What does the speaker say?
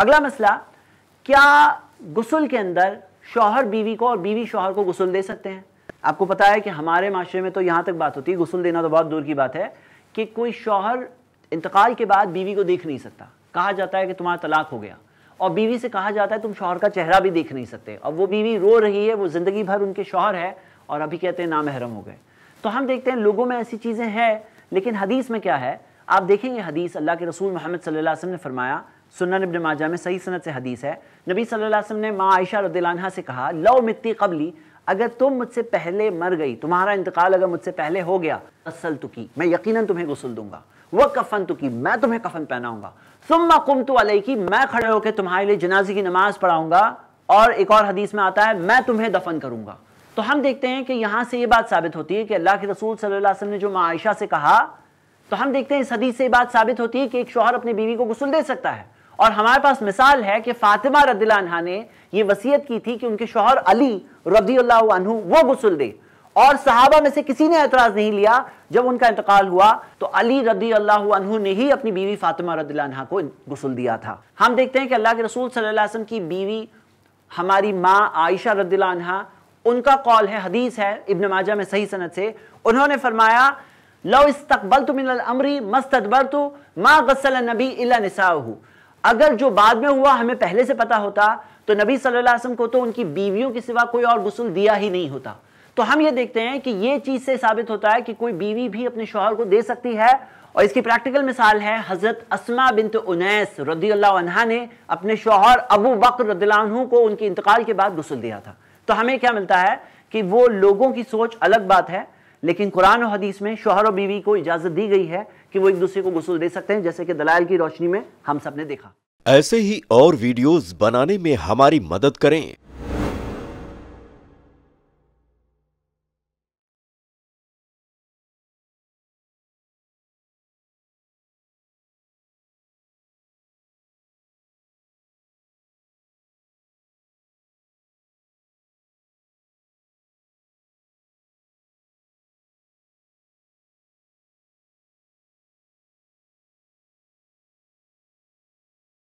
अगला मसला क्या गसल के अंदर शोहर बीवी को और बीवी शोहर को गसल दे सकते हैं आपको पता है कि हमारे माशरे में तो यहाँ तक बात होती है गसल देना तो बहुत दूर की बात है कि कोई शोहर इंतकाल के बाद बीवी को देख नहीं सकता कहा जाता है कि तुम्हारा तलाक हो गया और बीवी से कहा जाता है तुम शोहर का चेहरा भी देख नहीं सकते और वो बीवी रो रही है वो ज़िंदगी भर उनके शोहर है और अभी कहते हैं नामहरम हो गए तो हम देखते हैं लोगों में ऐसी चीज़ें हैं लेकिन हदीस में क्या है आप देखेंगे हदीस अल्लाह के रसूल मोहम्मद सल्लल्लाहु अलैहि वसल्लम ने फरमाया सुनन इब्न माजा में सही सनत से हदीस है नबी सल्लल्लाहु अलैहि वसल्लम ने माँ आयशा रदीला से कहा लव मित्ती कबली अगर तुम मुझसे पहले मर गई तुम्हारा इंतकाल अगर मुझसे पहले हो गया असल तुकी मैं यकीनन तुम्हें गुसल दूंगा वह कफन तुकी मैं तुम्हें कफन पहनाऊंगा सुम्मा कुम तो मैं खड़े होकर तुम्हारे लिए जनाजे की नमाज पढ़ाऊंगा और एक और हदीस में आता है मैं तुम्हें दफन करूंगा तो हम देखते हैं कि यहाँ से ये बात साबित होती है कि अल्लाह के रसूल सल्लल्लाहु अलैहि वसल्लम ने जो माँ आयशा से कहा तो हम देखते हैं इस हदीस से बात साबित होती है कि एक शोहर अपनी बीवी को गुसल दे सकता है और हमारे पास मिसाल है कि फातिमा रदिल्ला ने यह वसीयत की थी कि उनके शोहर अली रदी अल्लाह वो गुसल दे और सहाबा में से किसी ने एतराज़ नहीं लिया जब उनका इंतकाल हुआ तो अली रदी अल्लाह ने ही अपनी बीवी फातिमा रदिल्ला को गुसल दिया था हम देखते हैं कि अल्लाह के रसूल सल्लासम की बीवी हमारी माँ आयशा रद्दिला उनका कौल है हदीस है इब्न माजा में सही सनत से उन्होंने फरमाया लो इस्तकबल मिनल अमरी मस्तबर तो माँ गसल नबी इला नसाहू अगर जो बाद में हुआ हमें पहले से पता होता तो नबी सल्लल्लाहु अलैहि वसल्लम को तो उनकी बीवियों के सिवा कोई और गसल दिया ही नहीं होता तो हम ये देखते हैं कि ये चीज़ से साबित होता है कि कोई बीवी भी अपने शोहर को दे सकती है और इसकी प्रैक्टिकल मिसाल है हज़रत असमा बिनत उनैस रदी अल्लाह ने अपने शोहर अबू बकर को उनके इंतकाल के बाद गसल दिया था तो हमें क्या मिलता है कि वो लोगों की सोच अलग बात है लेकिन कुरान और हदीस में शोहर और बीवी को इजाज़त दी गई है कि वो एक दूसरे को गसूल दे सकते हैं जैसे कि दलाल की रोशनी में हम सब ने देखा ऐसे ही और वीडियोस बनाने में हमारी मदद करें